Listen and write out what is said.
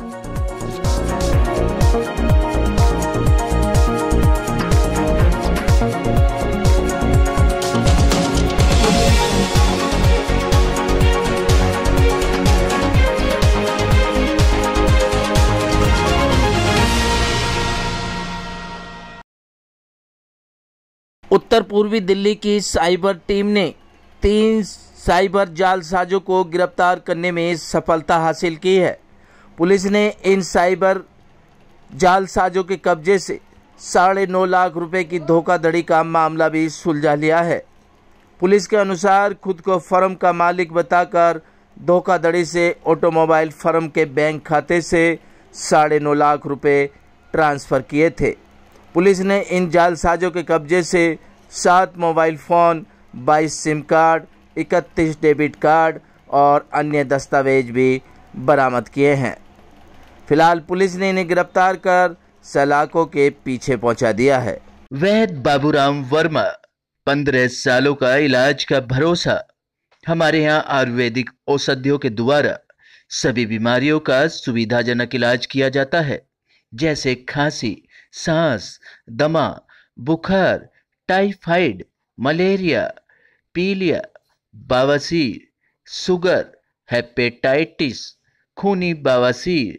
उत्तर पूर्वी दिल्ली की cyber team ने तीन साइबर जालसाजों को गिरफ्तार करने में सफलता हासिल की है पुलिस ने इन साइबर जालसाजों के कब्जे से साढ़े नौ लाख रुपए की धोखाधड़ी का मामला भी सुलझा लिया है पुलिस के अनुसार खुद को फर्म का मालिक बताकर धोखाधड़ी से ऑटोमोबाइल फर्म के बैंक खाते से साढ़े नौ लाख रुपए ट्रांसफ़र किए थे पुलिस ने इन जालसाजों के कब्जे से सात मोबाइल फ़ोन बाईस सिम कार्ड इकतीस डेबिट कार्ड और अन्य दस्तावेज भी बरामद किए हैं फिलहाल पुलिस ने इन्हें गिरफ्तार कर सलाखों के पीछे पहुंचा दिया है वैद बाबूराम वर्मा पंद्रह सालों का इलाज का भरोसा हमारे यहाँ आयुर्वेदिक औषधियों के द्वारा सभी बीमारियों का सुविधाजनक इलाज किया जाता है जैसे खांसी सांस दमा बुखार टाइफाइड मलेरिया पीलिया बावासीर, सुगर हेपेटाइटिस खूनी बावासीर,